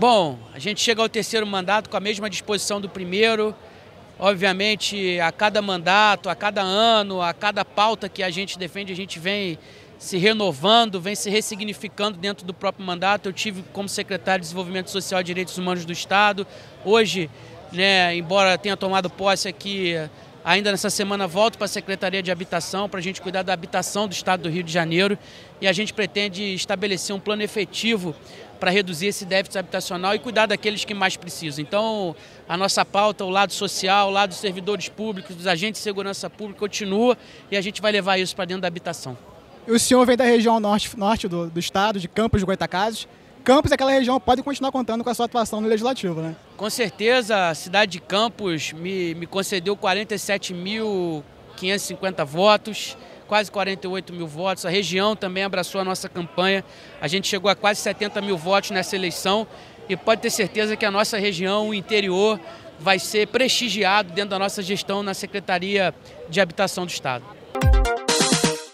Bom, a gente chega ao terceiro mandato com a mesma disposição do primeiro. Obviamente, a cada mandato, a cada ano, a cada pauta que a gente defende, a gente vem se renovando, vem se ressignificando dentro do próprio mandato. Eu tive como secretário de Desenvolvimento Social e Direitos Humanos do Estado. Hoje, né, embora tenha tomado posse aqui Ainda nessa semana volto para a Secretaria de Habitação para a gente cuidar da habitação do Estado do Rio de Janeiro e a gente pretende estabelecer um plano efetivo para reduzir esse déficit habitacional e cuidar daqueles que mais precisam. Então, a nossa pauta, o lado social, o lado dos servidores públicos, dos agentes de segurança pública continua e a gente vai levar isso para dentro da habitação. O senhor vem da região norte, norte do, do estado, de Campos de Goitacazes. Campos e é aquela região podem continuar contando com a sua atuação no Legislativo, né? Com certeza, a cidade de Campos me, me concedeu 47.550 votos, quase 48 mil votos. A região também abraçou a nossa campanha. A gente chegou a quase 70 mil votos nessa eleição e pode ter certeza que a nossa região, o interior, vai ser prestigiado dentro da nossa gestão na Secretaria de Habitação do Estado.